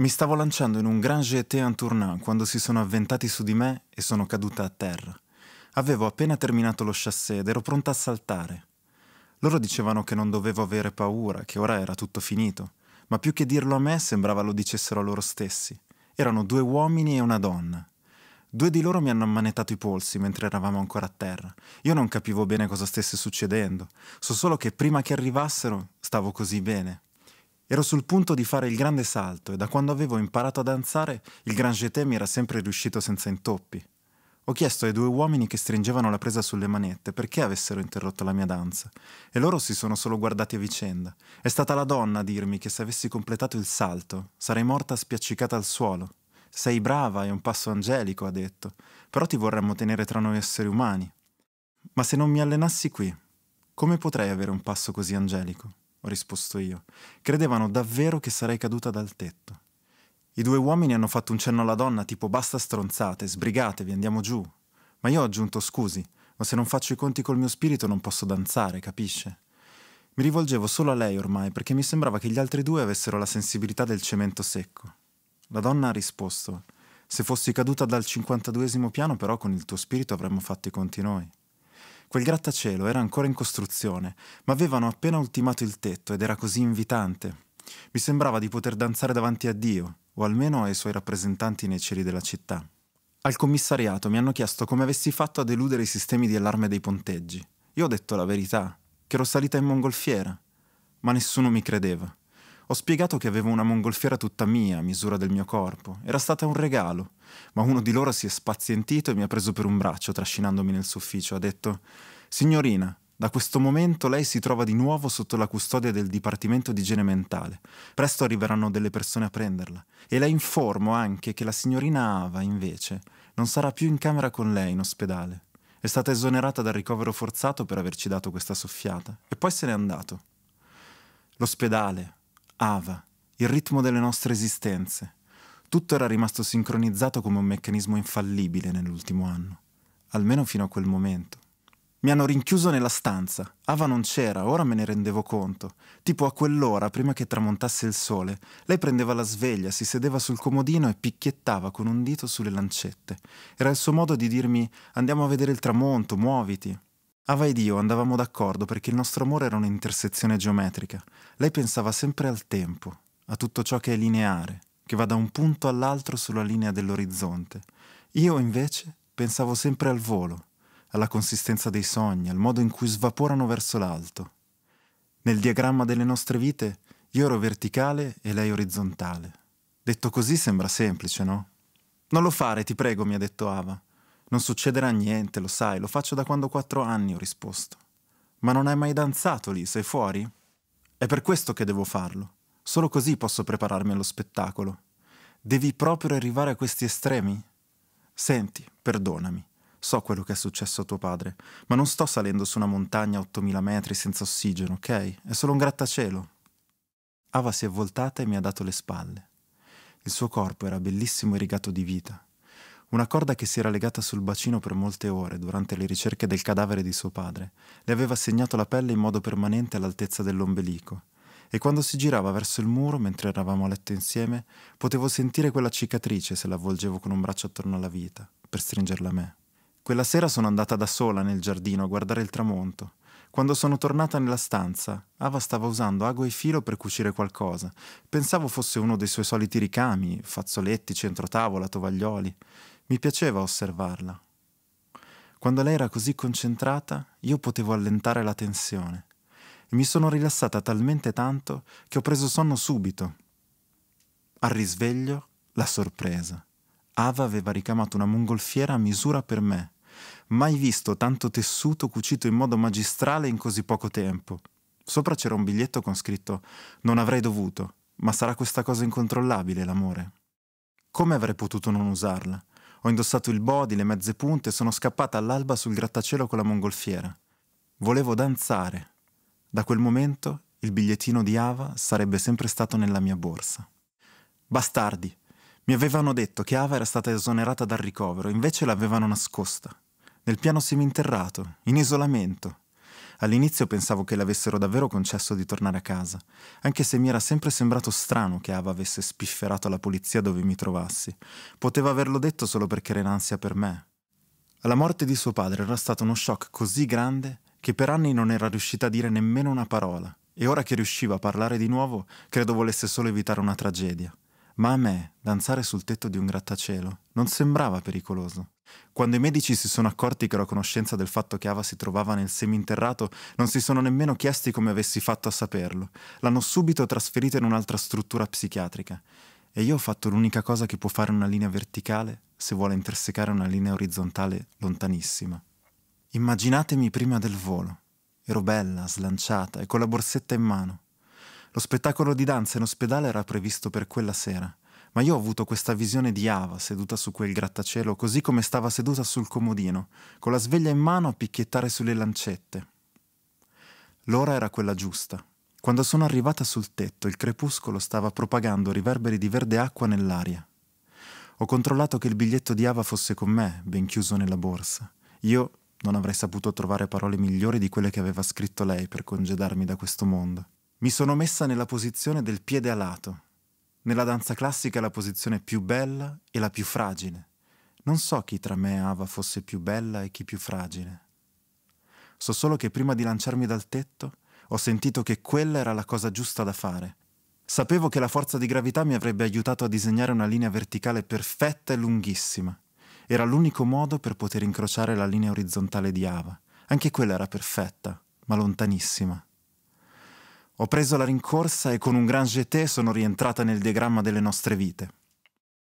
Mi stavo lanciando in un grand jeté en tournant quando si sono avventati su di me e sono caduta a terra. Avevo appena terminato lo chassé ed ero pronta a saltare. Loro dicevano che non dovevo avere paura, che ora era tutto finito, ma più che dirlo a me sembrava lo dicessero a loro stessi. Erano due uomini e una donna. Due di loro mi hanno ammanettato i polsi mentre eravamo ancora a terra. Io non capivo bene cosa stesse succedendo, so solo che prima che arrivassero stavo così bene. Ero sul punto di fare il grande salto e da quando avevo imparato a danzare il Grand jeté mi era sempre riuscito senza intoppi. Ho chiesto ai due uomini che stringevano la presa sulle manette perché avessero interrotto la mia danza e loro si sono solo guardati a vicenda. È stata la donna a dirmi che se avessi completato il salto sarei morta spiaccicata al suolo. Sei brava, è un passo angelico, ha detto, però ti vorremmo tenere tra noi esseri umani. Ma se non mi allenassi qui, come potrei avere un passo così angelico? ho risposto io. Credevano davvero che sarei caduta dal tetto. I due uomini hanno fatto un cenno alla donna, tipo basta stronzate, sbrigatevi, andiamo giù. Ma io ho aggiunto scusi, ma se non faccio i conti col mio spirito non posso danzare, capisce? Mi rivolgevo solo a lei ormai perché mi sembrava che gli altri due avessero la sensibilità del cemento secco. La donna ha risposto: Se fossi caduta dal 52 piano, però, con il tuo spirito avremmo fatto i conti noi. Quel grattacielo era ancora in costruzione, ma avevano appena ultimato il tetto ed era così invitante. Mi sembrava di poter danzare davanti a Dio, o almeno ai suoi rappresentanti nei cieli della città. Al commissariato mi hanno chiesto come avessi fatto a deludere i sistemi di allarme dei ponteggi. Io ho detto la verità, che ero salita in mongolfiera, ma nessuno mi credeva. Ho spiegato che avevo una mongolfiera tutta mia, a misura del mio corpo. Era stata un regalo. Ma uno di loro si è spazientito e mi ha preso per un braccio, trascinandomi nel suo ufficio. Ha detto: Signorina, da questo momento lei si trova di nuovo sotto la custodia del Dipartimento di Igiene Mentale. Presto arriveranno delle persone a prenderla. E la informo anche che la signorina Ava, invece, non sarà più in camera con lei in ospedale. È stata esonerata dal ricovero forzato per averci dato questa soffiata. E poi se n'è andato. L'ospedale, Ava, il ritmo delle nostre esistenze. Tutto era rimasto sincronizzato come un meccanismo infallibile nell'ultimo anno, almeno fino a quel momento. Mi hanno rinchiuso nella stanza. Ava non c'era, ora me ne rendevo conto. Tipo a quell'ora, prima che tramontasse il sole, lei prendeva la sveglia, si sedeva sul comodino e picchiettava con un dito sulle lancette. Era il suo modo di dirmi andiamo a vedere il tramonto, muoviti. Ava ah, ed io andavamo d'accordo perché il nostro amore era un'intersezione geometrica. Lei pensava sempre al tempo, a tutto ciò che è lineare, che va da un punto all'altro sulla linea dell'orizzonte. Io invece pensavo sempre al volo, alla consistenza dei sogni, al modo in cui svaporano verso l'alto. Nel diagramma delle nostre vite io ero verticale e lei orizzontale. Detto così sembra semplice, no? Non lo fare, ti prego, mi ha detto Ava. Non succederà niente, lo sai, lo faccio da quando ho quattro anni, ho risposto. Ma non hai mai danzato lì, sei fuori? È per questo che devo farlo. Solo così posso prepararmi allo spettacolo. Devi proprio arrivare a questi estremi? Senti, perdonami. So quello che è successo a tuo padre, ma non sto salendo su una montagna a 8000 metri senza ossigeno, ok? È solo un grattacielo. Ava si è voltata e mi ha dato le spalle. Il suo corpo era bellissimo e rigato di vita. Una corda che si era legata sul bacino per molte ore durante le ricerche del cadavere di suo padre le aveva segnato la pelle in modo permanente all'altezza dell'ombelico. E quando si girava verso il muro, mentre eravamo a letto insieme, potevo sentire quella cicatrice se la avvolgevo con un braccio attorno alla vita, per stringerla a me. Quella sera sono andata da sola nel giardino a guardare il tramonto. Quando sono tornata nella stanza, Ava stava usando ago e filo per cucire qualcosa. Pensavo fosse uno dei suoi soliti ricami, fazzoletti, centrotavola, tovaglioli. Mi piaceva osservarla. Quando lei era così concentrata, io potevo allentare la tensione e mi sono rilassata talmente tanto che ho preso sonno subito. Al risveglio, la sorpresa. Ava aveva ricamato una mongolfiera a misura per me. Mai visto tanto tessuto cucito in modo magistrale in così poco tempo. Sopra c'era un biglietto con scritto Non avrei dovuto, ma sarà questa cosa incontrollabile, l'amore. Come avrei potuto non usarla? Ho indossato il body, le mezze punte e sono scappata all'alba sul grattacielo con la mongolfiera. Volevo danzare. Da quel momento il bigliettino di Ava sarebbe sempre stato nella mia borsa. Bastardi! Mi avevano detto che Ava era stata esonerata dal ricovero, invece l'avevano nascosta. Nel piano seminterrato, in isolamento. All'inizio pensavo che le avessero davvero concesso di tornare a casa, anche se mi era sempre sembrato strano che Ava avesse spifferato alla polizia dove mi trovassi. Poteva averlo detto solo perché era in ansia per me. Alla morte di suo padre era stato uno shock così grande che per anni non era riuscita a dire nemmeno una parola, e ora che riusciva a parlare di nuovo, credo volesse solo evitare una tragedia. Ma a me, danzare sul tetto di un grattacielo, non sembrava pericoloso. Quando i medici si sono accorti che ero a conoscenza del fatto che Ava si trovava nel seminterrato, non si sono nemmeno chiesti come avessi fatto a saperlo. L'hanno subito trasferita in un'altra struttura psichiatrica. E io ho fatto l'unica cosa che può fare una linea verticale se vuole intersecare una linea orizzontale lontanissima. Immaginatemi prima del volo. Ero bella, slanciata e con la borsetta in mano. Lo spettacolo di danza in ospedale era previsto per quella sera ma io ho avuto questa visione di Ava seduta su quel grattacielo, così come stava seduta sul comodino, con la sveglia in mano a picchiettare sulle lancette. L'ora era quella giusta. Quando sono arrivata sul tetto, il crepuscolo stava propagando riverberi di verde acqua nell'aria. Ho controllato che il biglietto di Ava fosse con me, ben chiuso nella borsa. Io non avrei saputo trovare parole migliori di quelle che aveva scritto lei per congedarmi da questo mondo. Mi sono messa nella posizione del piede alato, nella danza classica è la posizione più bella e la più fragile. Non so chi tra me e Ava fosse più bella e chi più fragile. So solo che prima di lanciarmi dal tetto ho sentito che quella era la cosa giusta da fare. Sapevo che la forza di gravità mi avrebbe aiutato a disegnare una linea verticale perfetta e lunghissima. Era l'unico modo per poter incrociare la linea orizzontale di Ava. Anche quella era perfetta, ma lontanissima. Ho preso la rincorsa e con un gran jeté sono rientrata nel diagramma delle nostre vite.